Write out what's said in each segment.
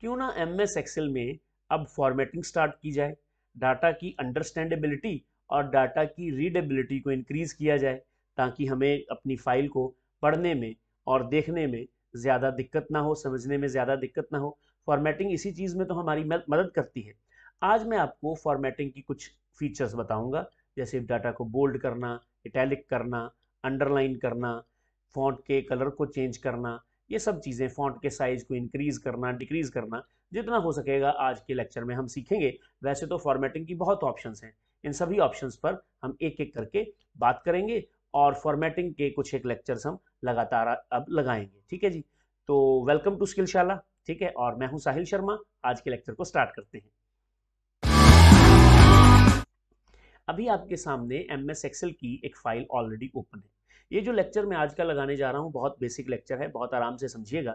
क्यों ना M S Excel में अब फॉर्मेटिंग स्टार्ट की जाए डाटा की अंडरस्टैंडेबिलिटी और डाटा की रीडेबिलिटी को इनक्रीज़ किया जाए ताकि हमें अपनी फाइल को पढ़ने में और देखने में ज़्यादा दिक्कत ना हो समझने में ज़्यादा दिक्कत ना हो फॉर्मेटिंग इसी चीज़ में तो हमारी मदद करती है आज मैं आपको फॉर्मेटिंग की कुछ फीचर्स बताऊंगा जैसे डाटा को बोल्ड करना इटैलिक करना अंडरलाइन करना फॉन्ट के कलर को चेंज करना ये सब चीज़ें फॉन्ट के साइज़ को इंक्रीज़ करना डिक्रीज़ करना जितना हो सकेगा आज के लेक्चर में हम सीखेंगे वैसे तो फॉर्मेटिंग की बहुत ऑप्शन हैं इन सभी ऑप्शन पर हम एक एक करके बात करेंगे और फॉर्मेटिंग के कुछ एक लेक्चर्स हम लगातार अब लगाएंगे ठीक है जी तो वेलकम टू स्किलशाला ठीक है और मैं हूं साहिल शर्मा आज के लेक्चर को स्टार्ट करते हैं अभी आपके सामने एम एस की एक फाइल ऑलरेडी ओपन है ये जो लेक्चर मैं आज का लगाने जा रहा हूँ बहुत बेसिक लेक्चर है बहुत आराम से समझिएगा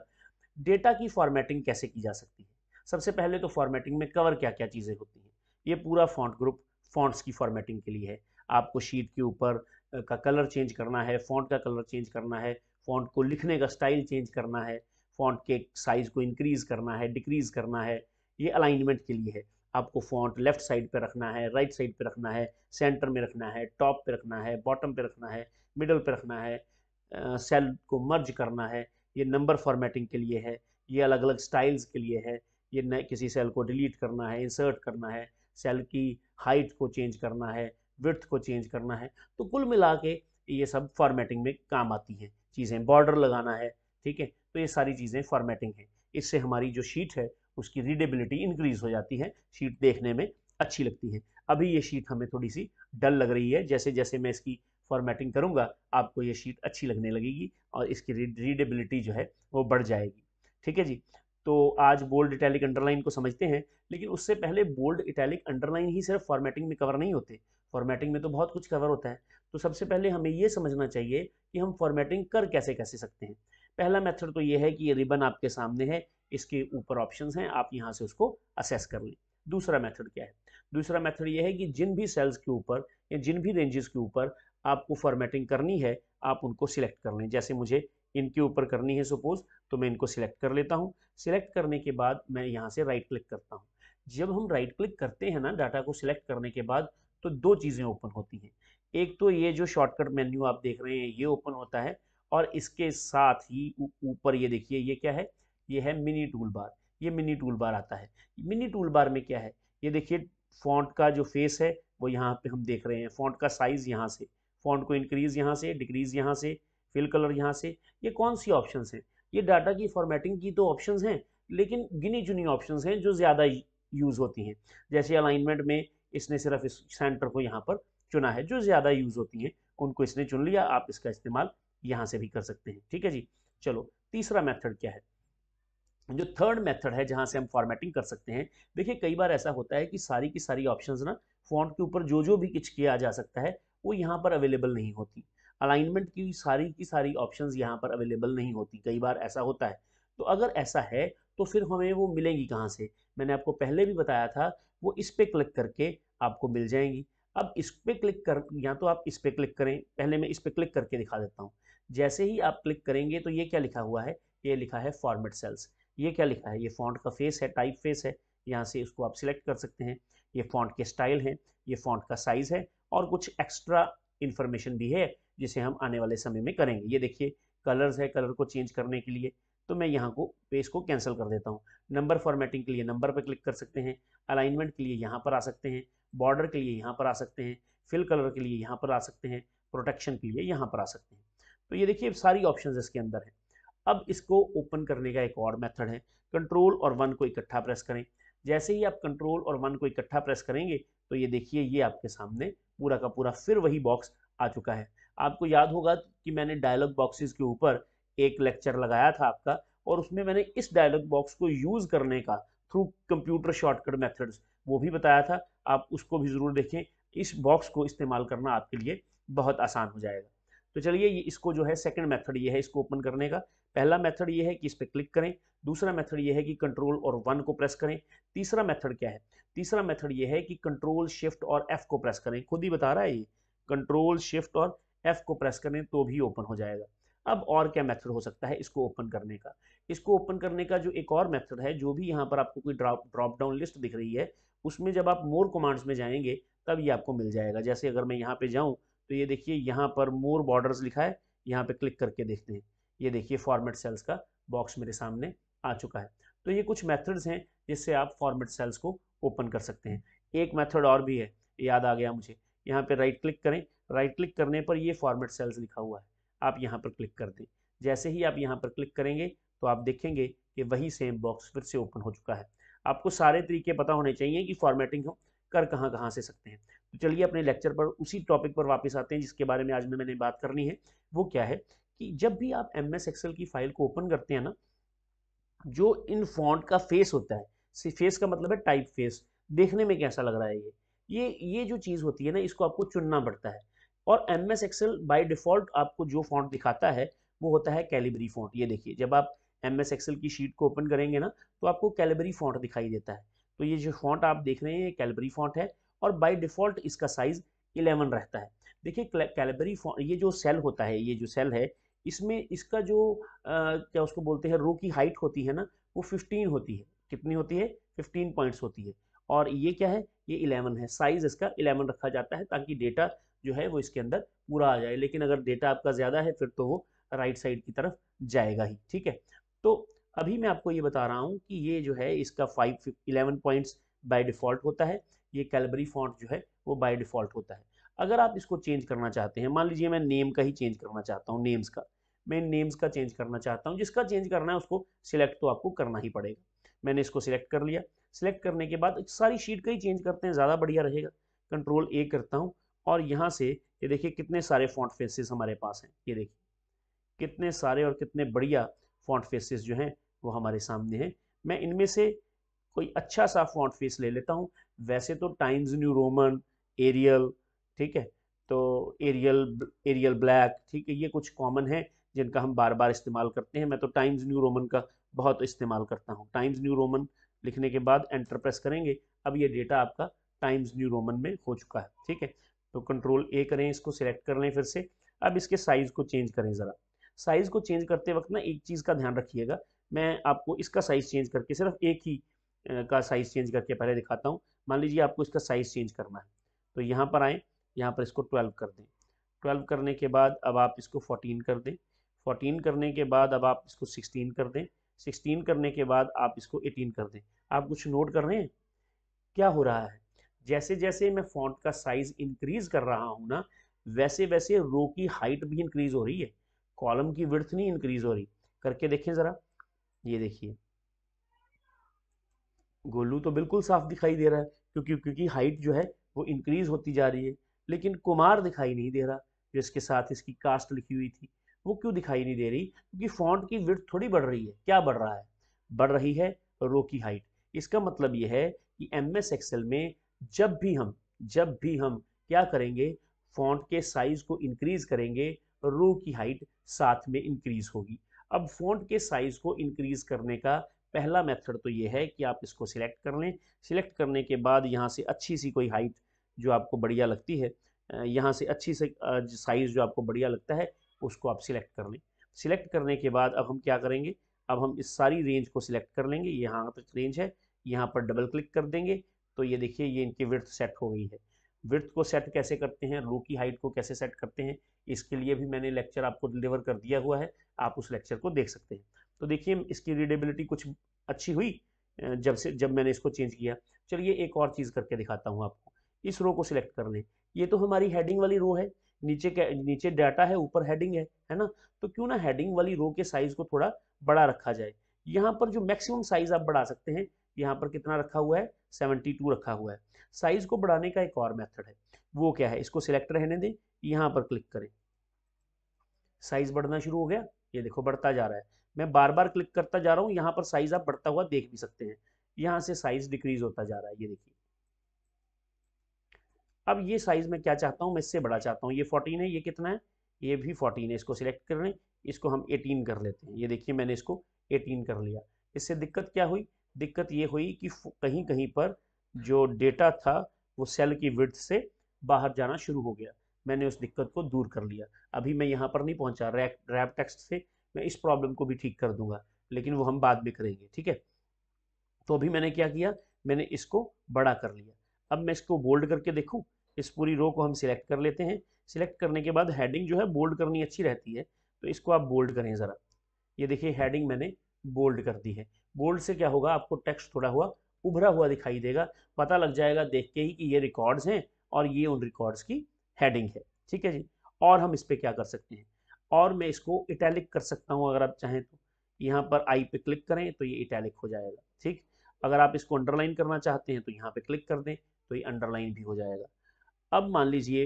डेटा की फॉर्मेटिंग कैसे की जा सकती है सबसे पहले तो फॉर्मेटिंग में कवर क्या क्या चीज़ें होती हैं ये पूरा फॉन्ट ग्रुप फॉन्ट्स की फॉर्मेटिंग के लिए है आपको शीट के ऊपर का कलर चेंज करना है फॉन्ट का कलर चेंज करना है फॉन्ट को लिखने का स्टाइल चेंज करना है फॉन्ट के साइज़ को इंक्रीज़ करना है डिक्रीज़ करना है ये अलाइनमेंट के लिए है आपको फॉन्ट लेफ्ट साइड पे रखना है राइट साइड पे रखना है सेंटर में रखना है टॉप पे रखना है बॉटम पे रखना है मिडल पे रखना है सेल को मर्ज करना है ये नंबर फॉर्मेटिंग के लिए है ये अलग अलग स्टाइल्स के लिए है ये न किसी सेल को डिलीट करना है इंसर्ट करना है सेल की हाइट को चेंज करना है विर्थ को चेंज करना है तो कुल मिला के ये सब फॉर्मेटिंग में काम आती हैं चीज़ें बॉर्डर लगाना है ठीक है तो ये सारी चीज़ें फॉर्मेटिंग हैं इससे हमारी जो शीट है उसकी रीडेबिलिटी इंक्रीज हो जाती है शीट देखने में अच्छी लगती है अभी ये शीट हमें थोड़ी सी डल लग रही है जैसे जैसे मैं इसकी फॉर्मेटिंग करूँगा आपको ये शीट अच्छी लगने लगेगी और इसकी रीडेबिलिटी जो है वो बढ़ जाएगी ठीक है जी तो आज बोल्ड इटैलिक अंडरलाइन को समझते हैं लेकिन उससे पहले बोल्ड इटैलिक अंडरलाइन ही सिर्फ फॉर्मेटिंग में कवर नहीं होते फॉर्मेटिंग में तो बहुत कुछ कवर होता है तो सबसे पहले हमें ये समझना चाहिए कि हम फॉर्मेटिंग कर कैसे कैसे सकते हैं पहला मेथड तो ये है कि ये रिबन आपके सामने है इसके ऊपर ऑप्शन हैं आप यहाँ से उसको असेस कर लें दूसरा मेथड क्या है दूसरा मेथड यह है कि जिन भी सेल्स के ऊपर या जिन भी रेंजेस के ऊपर आपको फॉर्मेटिंग करनी है आप उनको सिलेक्ट कर लें जैसे मुझे इनके ऊपर करनी है सपोज तो मैं इनको सिलेक्ट कर लेता हूँ सिलेक्ट करने के बाद मैं यहाँ से राइट क्लिक करता हूँ जब हम राइट क्लिक करते हैं ना डाटा को सिलेक्ट करने के बाद तो दो चीज़ें ओपन होती हैं एक तो ये जो शॉर्टकट मेन्यू आप देख रहे हैं ये ओपन होता है और इसके साथ ही ऊपर ये देखिए ये क्या है ये है मिनी टूल बार ये मिनी टूल बार आता है मिनी टूल बार में क्या है ये देखिए फॉन्ट का जो फेस है वो यहाँ पे हम देख रहे हैं फॉन्ट का साइज़ यहाँ से फॉन्ट को इंक्रीज़ यहाँ से डिक्रीज़ यहाँ से फिल कलर यहाँ से ये कौन सी ऑप्शन हैं ये डाटा की फॉर्मेटिंग की तो ऑप्शन हैं लेकिन गिनी चुनी ऑप्शन हैं जो ज़्यादा यूज़ होती हैं जैसे अलाइनमेंट में इसने सिर्फ इस सेंटर को यहाँ पर चुना है जो ज़्यादा यूज़ होती हैं उनको इसने चुन लिया आप इसका इस्तेमाल यहाँ से भी कर सकते हैं ठीक है जी चलो तीसरा मेथड क्या है जो थर्ड मेथड है जहाँ से हम फॉर्मेटिंग कर सकते हैं देखिए कई बार ऐसा होता है कि सारी की सारी ऑप्शंस ना फॉन्ट के ऊपर जो जो भी किच किया जा सकता है वो यहाँ पर अवेलेबल नहीं होती अलाइनमेंट की सारी की सारी ऑप्शंस यहाँ पर अवेलेबल नहीं होती कई बार ऐसा होता है तो अगर ऐसा है तो फिर हमें वो मिलेंगी कहाँ से मैंने आपको पहले भी बताया था वो इस पर क्लिक करके आपको मिल जाएंगी अब इस पर क्लिक कर या तो आप इस पर क्लिक करें पहले मैं इस पर क्लिक करके दिखा देता हूँ जैसे ही आप क्लिक करेंगे तो ये क्या लिखा हुआ है ये लिखा है फॉर्मेट सेल्स ये क्या लिखा है ये फॉन्ट का फेस है टाइप फेस है यहाँ से इसको आप सिलेक्ट कर सकते हैं ये फॉन्ट के स्टाइल हैं ये फॉन्ट का साइज़ है और कुछ एक्स्ट्रा इन्फॉर्मेशन भी है जिसे हम आने वाले समय में करेंगे ये देखिए कलर्स है कलर को चेंज करने के लिए तो मैं यहाँ को पेज को कैंसिल कर देता हूँ नंबर फॉर्मेटिंग के लिए नंबर पर क्लिक कर सकते हैं अलाइनमेंट के लिए यहाँ पर आ सकते हैं बॉर्डर के लिए यहाँ पर आ सकते हैं फिल कलर के लिए यहाँ पर आ सकते हैं प्रोटेक्शन के लिए यहाँ पर आ सकते हैं तो ये देखिए सारी ऑप्शंस इसके अंदर हैं अब इसको ओपन करने का एक और मेथड है कंट्रोल और वन को इकट्ठा प्रेस करें जैसे ही आप कंट्रोल और वन को इकट्ठा प्रेस करेंगे तो ये देखिए ये आपके सामने पूरा का पूरा फिर वही बॉक्स आ चुका है आपको याद होगा कि मैंने डायलॉग बॉक्सेस के ऊपर एक लेक्चर लगाया था आपका और उसमें मैंने इस डायलॉग बॉक्स को यूज़ करने का थ्रू कंप्यूटर शॉर्टकट मेथड्स वो भी बताया था आप उसको भी ज़रूर देखें इस बॉक्स को इस्तेमाल करना आपके लिए बहुत आसान हो जाएगा तो चलिए ये इसको जो है सेकंड मेथड ये है इसको ओपन करने का पहला मेथड ये है कि इस पर क्लिक करें दूसरा मेथड ये है कि कंट्रोल और वन को प्रेस करें तीसरा मेथड क्या है तीसरा मेथड ये है कि कंट्रोल शिफ्ट और एफ को प्रेस करें खुद ही बता रहा है ये कंट्रोल शिफ्ट और एफ को प्रेस करें तो भी ओपन हो जाएगा अब और क्या मेथड हो सकता है इसको ओपन करने का इसको ओपन करने का जो एक और मेथड है जो भी यहाँ पर आपको कोई ड्रॉप ड्रॉप डाउन लिस्ट दिख रही है उसमें जब आप मोर कमांड्स में जाएंगे तब ये आपको मिल जाएगा जैसे अगर मैं यहाँ पे जाऊँ तो ये देखिए यहाँ पर मोर बॉर्डर्स लिखा है यहाँ पे क्लिक करके देखते हैं ये देखिए फॉर्मेट सेल्स का बॉक्स मेरे सामने आ चुका है तो ये कुछ मेथड्स हैं जिससे आप फॉर्मेट सेल्स को ओपन कर सकते हैं एक मेथड और भी है याद आ गया मुझे यहाँ पर राइट क्लिक करें राइट क्लिक करने पर ये फॉर्मेट सेल्स लिखा हुआ है आप यहाँ पर क्लिक कर दें जैसे ही आप यहाँ पर क्लिक करेंगे तो आप देखेंगे कि वही सेम बॉक्स फिर से ओपन हो चुका है आपको सारे तरीके पता होने चाहिए कि फॉर्मेटिंग हो कर कहाँ कहाँ से सकते हैं तो चलिए अपने लेक्चर पर उसी टॉपिक पर वापस आते हैं जिसके बारे में आज में मैंने बात करनी है वो क्या है कि जब भी आप एम एस एक्सेल की फाइल को ओपन करते हैं ना जो इन फॉन्ट का फेस होता है फेस का मतलब है टाइप फेस देखने में कैसा लग रहा है ये ये ये जो चीज़ होती है ना इसको आपको चुनना पड़ता है और M S Excel by default आपको जो फॉन्ट दिखाता है वो होता है कैलिबरी फॉन्ट ये देखिए जब आप एम एस एक्सेल की शीट को ओपन करेंगे ना तो आपको कैलिबरी फॉन्ट दिखाई देता है तो ये जो फॉन्ट आप देख रहे हैं ये कैलिबरी फॉन्ट है और बाई डिफ़ॉल्ट इसका साइज़ इलेवन रहता है देखिए कैलिबरी फॉन्ट ये जो सेल होता है ये जो सेल है इसमें इसका जो आ, क्या उसको बोलते हैं रो की हाइट होती है ना वो 15 होती है कितनी होती है 15 पॉइंट्स होती है और ये क्या है ये 11 है साइज इसका 11 रखा जाता है ताकि डेटा जो है वो इसके अंदर पूरा आ जाए लेकिन अगर डेटा आपका ज़्यादा है फिर तो वो राइट साइड की तरफ जाएगा ही ठीक है तो अभी मैं आपको ये बता रहा हूँ कि ये जो है इसका five eleven points by default होता है ये कैलबरी फॉन्ट जो है वो बाई डिफ़ॉल्ट होता है अगर आप इसको चेंज करना चाहते हैं मान लीजिए मैं नेम का ही चेंज करना चाहता हूँ नेम्स का मैं नेम्स का चेंज करना चाहता हूँ जिसका चेंज करना है उसको सिलेक्ट तो आपको करना ही पड़ेगा मैंने इसको सिलेक्ट कर लिया सिलेक्ट करने के बाद सारी शीट का ही चेंज करते हैं ज़्यादा बढ़िया रहेगा कंट्रोल ए करता हूँ और यहाँ से ये देखिए कितने सारे फॉन्ट फेसेस हमारे पास हैं ये देखिए कितने सारे और कितने बढ़िया फॉन्ट फेसेस जो हैं वो हमारे सामने हैं मैं इनमें से कोई अच्छा सा फॉन्ट फेस ले लेता हूँ वैसे तो टाइम्स न्यू रोमन एरियल ठीक है तो एरियल एरियल ब्लैक ठीक है ये कुछ कॉमन है जिनका हम बार बार इस्तेमाल करते हैं मैं तो टाइम्स न्यू रोमन का बहुत इस्तेमाल करता हूँ टाइम्स न्यू रोमन लिखने के बाद एंटर प्रेस करेंगे अब ये डेटा आपका टाइम्स न्यू रोमन में हो चुका है ठीक है तो कंट्रोल ए करें इसको सिलेक्ट कर लें फिर से अब इसके साइज़ को चेंज करें ज़रा साइज़ को चेंज करते वक्त ना एक चीज़ का ध्यान रखिएगा मैं आपको इसका साइज़ चेंज करके सिर्फ एक ही का साइज़ चेंज करके पहले दिखाता हूँ मान लीजिए आपको इसका साइज़ चेंज करना है तो यहाँ पर आएँ यहाँ पर इसको ट्वेल्व कर दें ट्वेल्व करने के बाद अब आप इसको फोर्टीन कर दें फोर्टीन करने के बाद अब आप इसको सिक्सटीन कर दें सिक्सटीन करने के बाद आप इसको एटीन कर दें आप कुछ नोट कर रहे हैं क्या हो रहा है जैसे जैसे मैं फॉन्ट का साइज इंक्रीज कर रहा हूँ ना वैसे वैसे रो की हाइट भी इंक्रीज हो रही है कॉलम की विर्थ नहीं इंक्रीज हो रही करके देखें ज़रा ये देखिए गोलू तो बिल्कुल साफ दिखाई दे रहा है क्योंकि क्योंकि हाइट जो है वो इंक्रीज होती जा रही है लेकिन कुमार दिखाई नहीं दे रहा जिसके साथ इसकी कास्ट लिखी हुई थी वो क्यों दिखाई नहीं दे रही क्योंकि फॉन्ट की विर्थ थोड़ी बढ़ रही है क्या बढ़ रहा है बढ़ रही है रो की हाइट इसका मतलब यह है कि एम एस एक्सेल में जब भी हम जब भी हम क्या करेंगे फॉन्ट के साइज को इंक्रीज करेंगे रो की हाइट साथ में इंक्रीज होगी अब फॉन्ट के साइज को इंक्रीज करने का पहला मेथड तो ये है कि आप इसको सिलेक्ट कर लें सिलेक्ट करने के बाद यहाँ से अच्छी सी कोई हाइट जो आपको बढ़िया लगती है यहाँ से अच्छी से साइज़ जो आपको बढ़िया लगता है उसको आप सिलेक्ट कर लें सिलेक्ट करने के बाद अब हम क्या करेंगे अब हम इस सारी रेंज को सिलेक्ट कर लेंगे यहाँ तक रेंज है यहाँ पर डबल क्लिक कर देंगे तो ये देखिए ये इनकी विर्थ सेट हो गई है विर्थ को सेट कैसे करते हैं रो की हाइट को कैसे सेट करते हैं इसके लिए भी मैंने लेक्चर आपको डिलीवर कर दिया हुआ है आप उस लेक्चर को देख सकते हैं तो देखिए इसकी रीडेबिलिटी कुछ अच्छी हुई जब से जब मैंने इसको चेंज किया चलिए एक और चीज़ करके दिखाता हूँ आपको इस रो को सिलेक्ट कर लें ये तो हमारी हेडिंग वाली रो है नीचे नीचे डाटा है ऊपर हेडिंग है है ना तो क्यों ना हेडिंग वाली रो के साइज को थोड़ा बड़ा रखा जाए यहाँ पर जो मैक्सिमम साइज आप बढ़ा सकते हैं यहाँ पर कितना रखा हुआ है टू रखा हुआ है साइज को बढ़ाने का एक और मेथड है वो क्या है इसको सिलेक्ट रहने दें यहाँ पर क्लिक करें साइज बढ़ना शुरू हो गया ये देखो बढ़ता जा रहा है मैं बार बार क्लिक करता जा रहा हूँ यहाँ पर साइज आप बढ़ता हुआ देख भी सकते हैं यहाँ से साइज डिक्रीज होता जा रहा है ये देखिए अब ये साइज में क्या चाहता हूँ मैं इससे बड़ा चाहता हूँ ये फोर्टीन है ये कितना है ये भी फोर्टीन है इसको सिलेक्ट कर लें इसको हम एटीन कर लेते हैं ये देखिए मैंने इसको एटीन कर लिया इससे दिक्कत क्या हुई दिक्कत ये हुई कि कहीं कहीं पर जो डेटा था वो सेल की विथ से बाहर जाना शुरू हो गया मैंने उस दिक्कत को दूर कर लिया अभी मैं यहाँ पर नहीं पहुँचा रैप रैप टेक्स्ट से मैं इस प्रॉब्लम को भी ठीक कर दूंगा लेकिन वो हम बाद में करेंगे ठीक है तो अभी मैंने क्या किया मैंने इसको बड़ा कर लिया अब मैं इसको बोल्ड करके देखूँ इस पूरी रो को हम सिलेक्ट कर लेते हैं सिलेक्ट करने के बाद हेडिंग जो है बोल्ड करनी अच्छी रहती है तो इसको आप बोल्ड करें ज़रा ये देखिए हेडिंग मैंने बोल्ड कर दी है बोल्ड से क्या होगा आपको टेक्स्ट थोड़ा हुआ उभरा हुआ दिखाई देगा पता लग जाएगा देख के ही कि ये रिकॉर्ड्स हैं और ये उन रिकॉर्ड्स की हेडिंग है ठीक है जी और हम इस पर क्या कर सकते हैं और मैं इसको इटैलिक कर सकता हूँ अगर आप चाहें तो यहाँ पर आई पे क्लिक करें तो ये इटैलिक हो जाएगा ठीक अगर आप इसको अंडरलाइन करना चाहते हैं तो यहाँ पे क्लिक कर दें तो ये अंडरलाइन भी हो जाएगा अब मान लीजिए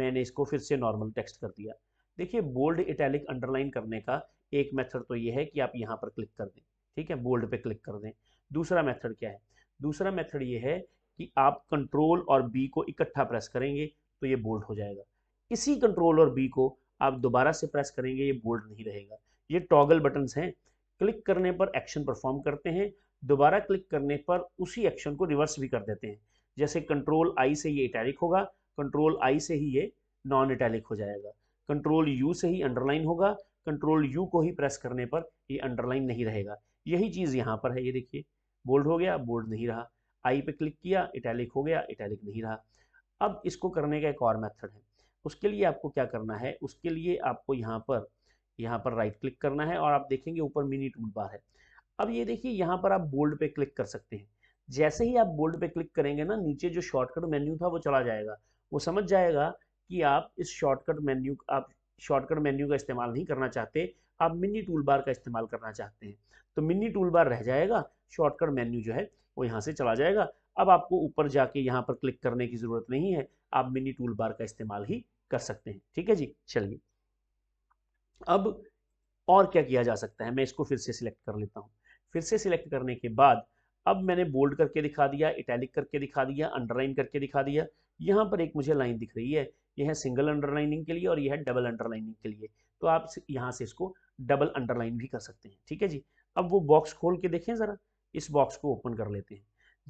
मैंने इसको फिर से नॉर्मल टेक्स्ट कर दिया देखिए बोल्ड इटैलिक अंडरलाइन करने का एक मेथड तो ये है कि आप यहाँ पर क्लिक कर दें ठीक है बोल्ड पे क्लिक कर दें दूसरा मेथड क्या है दूसरा मेथड ये है कि आप कंट्रोल और बी को इकट्ठा प्रेस करेंगे तो ये बोल्ड हो जाएगा इसी कंट्रोल और बी को आप दोबारा से प्रेस करेंगे ये बोल्ड नहीं रहेगा ये टॉगल बटन हैं क्लिक करने पर एक्शन परफॉर्म करते हैं दोबारा क्लिक करने पर उसी एक्शन को रिवर्स भी कर देते हैं जैसे कंट्रोल आई से ये इटैलिक होगा कंट्रोल आई से ही ये नॉन इटैलिक हो जाएगा कंट्रोल यू से ही अंडरलाइन होगा कंट्रोल यू को ही प्रेस करने पर ये अंडरलाइन नहीं रहेगा यही चीज़ यहाँ पर है ये देखिए बोल्ड हो गया बोल्ड नहीं रहा आई पे क्लिक किया इटैलिक हो गया इटैलिक नहीं रहा अब इसको करने का एक और मेथड है उसके लिए आपको क्या करना है उसके लिए आपको यहाँ पर यहाँ पर राइट क्लिक करना है और आप देखेंगे ऊपर मिनी टूल बार है अब ये देखिए यहाँ पर आप बोल्ड पे क्लिक कर सकते हैं जैसे ही आप बोल्ड पे क्लिक करेंगे ना नीचे जो शॉर्टकट मेन्यू था वो चला जाएगा वो समझ जाएगा कि आप इस शॉर्टकट मेन्यू आप शॉर्टकट मेन्यू का इस्तेमाल नहीं करना चाहते आप मिनी टूल बार का इस्तेमाल करना चाहते हैं तो मिनी टूल बार रह जाएगा शॉर्टकट मेन्यू जो है वो यहाँ से चला जाएगा अब आपको ऊपर जाके यहाँ पर क्लिक करने की ज़रूरत नहीं है आप मिनी टूल बार का इस्तेमाल ही कर सकते हैं ठीक है जी चलिए अब और क्या किया जा सकता है मैं इसको फिर से सिलेक्ट कर लेता हूँ फिर से सिलेक्ट करने के बाद अब मैंने बोल्ड करके दिखा दिया इटैलिक करके दिखा दिया अंडरलाइन करके दिखा दिया यहाँ पर एक मुझे लाइन दिख रही है यह है सिंगल अंडरलाइनिंग के लिए और यह है डबल अंडरलाइनिंग के लिए तो आप यहाँ से इसको डबल अंडरलाइन भी कर सकते हैं ठीक है जी अब वो बॉक्स खोल के देखें ज़रा इस बॉक्स को ओपन कर लेते हैं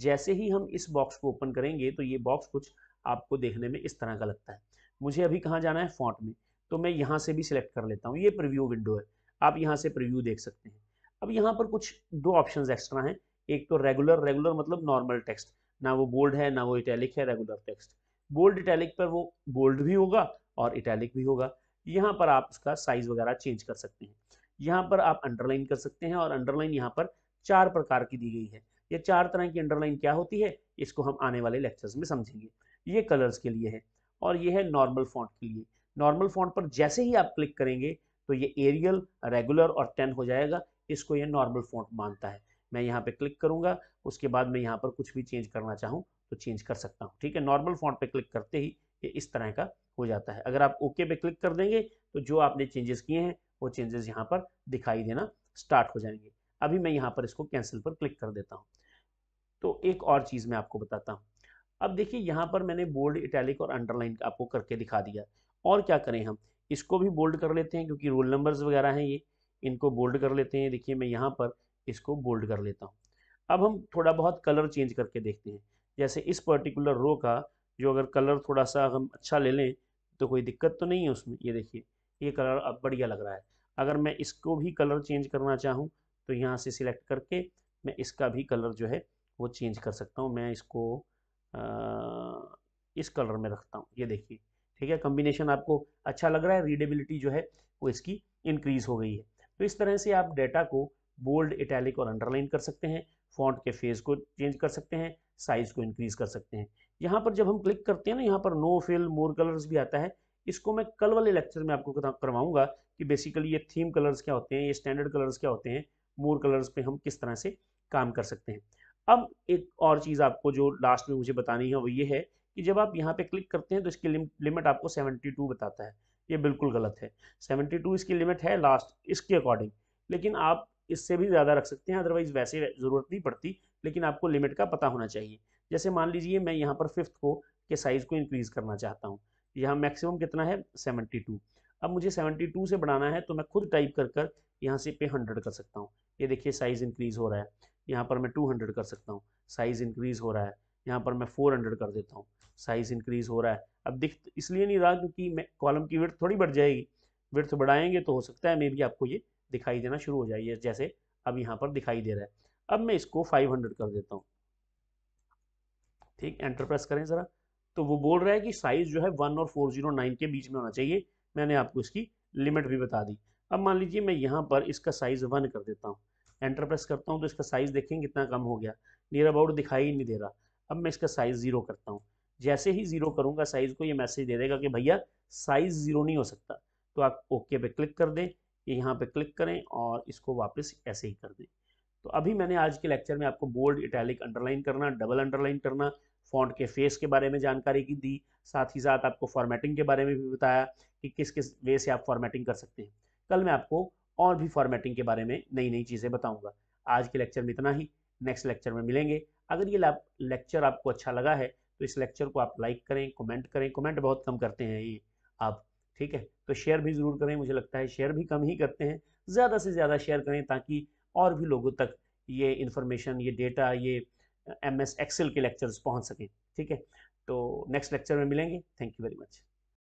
जैसे ही हम इस बॉक्स को ओपन करेंगे तो ये बॉक्स कुछ आपको देखने में इस तरह का लगता है मुझे अभी कहाँ जाना है फॉन्ट में तो मैं यहाँ से भी सिलेक्ट कर लेता हूँ ये प्रिव्यू विंडो है आप यहाँ से प्रिव्यू देख सकते हैं अब यहाँ पर कुछ दो ऑप्शंस एक्स्ट्रा हैं एक तो रेगुलर रेगुलर मतलब नॉर्मल टेक्स्ट ना वो बोल्ड है ना वो इटैलिक है रेगुलर टेक्स्ट बोल्ड इटैलिक पर वो बोल्ड भी होगा और इटैलिक भी होगा यहाँ पर आप उसका साइज वगैरह चेंज कर सकते हैं यहाँ पर आप अंडरलाइन कर सकते हैं और अंडरलाइन यहाँ पर चार प्रकार की दी गई है ये चार तरह की अंडरलाइन क्या होती है इसको हम आने वाले लेक्चर्स में समझेंगे ये कलर्स के लिए है और ये है नॉर्मल फॉन्ट के लिए नॉर्मल फॉन्ट पर जैसे ही आप क्लिक करेंगे तो ये एरियल रेगुलर और टेन हो जाएगा इसको ये नॉर्मल फॉन्ट मानता है मैं यहाँ पे क्लिक करूँगा उसके बाद मैं यहाँ पर कुछ भी चेंज करना चाहूँ तो चेंज कर सकता हूँ ठीक है नॉर्मल फॉन्ट पे क्लिक करते ही ये इस तरह का हो जाता है अगर आप ओके पे क्लिक कर देंगे तो जो आपने चेंजेस किए हैं वो चेंजेस यहाँ पर दिखाई देना स्टार्ट हो जाएंगे अभी मैं यहाँ पर इसको कैंसिल पर क्लिक कर देता हूँ तो एक और चीज़ मैं आपको बताता हूँ अब देखिए यहाँ पर मैंने बोल्ड इटैलिक और अंडरलाइन आपको करके दिखा दिया और क्या करें हम इसको भी बोल्ड कर लेते हैं क्योंकि रोल नंबर्स वगैरह हैं ये इनको बोल्ड कर लेते हैं देखिए मैं यहाँ पर इसको बोल्ड कर लेता हूँ अब हम थोड़ा बहुत कलर चेंज करके देखते हैं जैसे इस पर्टिकुलर रो का जो अगर कलर थोड़ा सा हम अच्छा ले लें तो कोई दिक्कत तो नहीं है उसमें ये देखिए ये कलर अब बढ़िया लग रहा है अगर मैं इसको भी कलर चेंज करना चाहूँ तो यहाँ से सिलेक्ट करके मैं इसका भी कलर जो है वो चेंज कर सकता हूँ मैं इसको आ, इस कलर में रखता हूँ ये देखिए ठीक है कम्बिनेशन आपको अच्छा लग रहा है रीडेबिलिटी जो है वो इसकी इंक्रीज़ हो गई है तो इस तरह से आप डेटा को बोल्ड इटैलिक और अंडरलाइन कर सकते हैं फॉन्ट के फेस को चेंज कर सकते हैं साइज़ को इंक्रीज़ कर सकते हैं यहाँ पर जब हम क्लिक करते हैं ना यहाँ पर नो फिल मोर कलर्स भी आता है इसको मैं कल वाले लेक्चर में आपको करवाऊंगा कि बेसिकली ये थीम कलर्स क्या होते हैं ये स्टैंडर्ड कलर्स क्या होते हैं मोर कलर्स पे हम किस तरह से काम कर सकते हैं अब एक और चीज़ आपको जो लास्ट में मुझे बतानी है वो ये है कि जब आप यहाँ पे क्लिक करते हैं तो इसकी लिमिट आपको 72 बताता है ये बिल्कुल गलत है 72 इसकी लिमिट है लास्ट इसके अकॉर्डिंग लेकिन आप इससे भी ज़्यादा रख सकते हैं अदरवाइज वैसे ज़रूरत नहीं पड़ती लेकिन आपको लिमिट का पता होना चाहिए जैसे मान लीजिए मैं यहाँ पर फिफ्थ को के साइज़ को इंक्रीज़ करना चाहता हूँ यहाँ मैक्सिमम कितना है सेवेंटी टू अब मुझे सेवेंटी टू से बढ़ाना है तो मैं खुद टाइप कर कर यहाँ से पे हंड्रेड कर सकता हूँ ये देखिए साइज़ इंक्रीज़ हो रहा है यहाँ पर मैं टू हंड्रेड कर सकता हूँ साइज़ इंक्रीज़ हो रहा है यहाँ पर मैं फोर हंड्रेड कर देता हूँ साइज़ इंक्रीज़ हो रहा है अब दिख इसलिए नहीं रहा क्योंकि मैं कॉलम की विर्थ थोड़ी बढ़ जाएगी विर्थ बढ़ाएंगे तो हो सकता है मे भी आपको ये दिखाई देना शुरू हो जाएगी जैसे अब यहाँ पर दिखाई दे रहा है अब मैं इसको 500 कर देता हूँ ठीक एंटर प्रेस करें ज़रा तो वो बोल रहा है कि साइज़ जो है वन और फोर जीरो नाइन के बीच में होना चाहिए मैंने आपको इसकी लिमिट भी बता दी अब मान लीजिए मैं यहाँ पर इसका साइज़ वन कर देता हूँ एंटर प्रेस करता हूँ तो इसका साइज़ देखें कितना कम हो गया नियर अबाउट दिखाई नहीं दे रहा अब मैं इसका साइज़ ज़ीरो करता हूँ जैसे ही ज़ीरो करूँगा साइज़ को ये मैसेज दे देगा कि भैया साइज़ ज़ीरो नहीं हो सकता तो आप ओके पे क्लिक कर दें ये यहाँ पे क्लिक करें और इसको वापस ऐसे ही कर दें तो अभी मैंने आज के लेक्चर में आपको बोल्ड इटैलिक अंडरलाइन करना डबल अंडरलाइन करना फॉन्ट के फेस के बारे में जानकारी की दी साथ ही साथ आपको फॉर्मेटिंग के बारे में भी बताया कि किस किस वे से आप फॉर्मेटिंग कर सकते हैं कल मैं आपको और भी फॉर्मेटिंग के बारे में नई नई चीज़ें बताऊँगा आज के लेक्चर में इतना ही नेक्स्ट लेक्चर में मिलेंगे अगर ये लेक्चर आपको अच्छा लगा है तो इस लेक्चर को आप लाइक करें कमेंट करें कमेंट बहुत कम करते हैं ये आप ठीक है तो शेयर भी ज़रूर करें मुझे लगता है शेयर भी कम ही करते हैं ज़्यादा से ज़्यादा शेयर करें ताकि और भी लोगों तक ये इन्फॉर्मेशन ये डेटा ये एम एस एक्सेल के लेक्चर्स पहुँच सकें ठीक है तो नेक्स्ट लेक्चर में मिलेंगे थैंक यू वेरी मच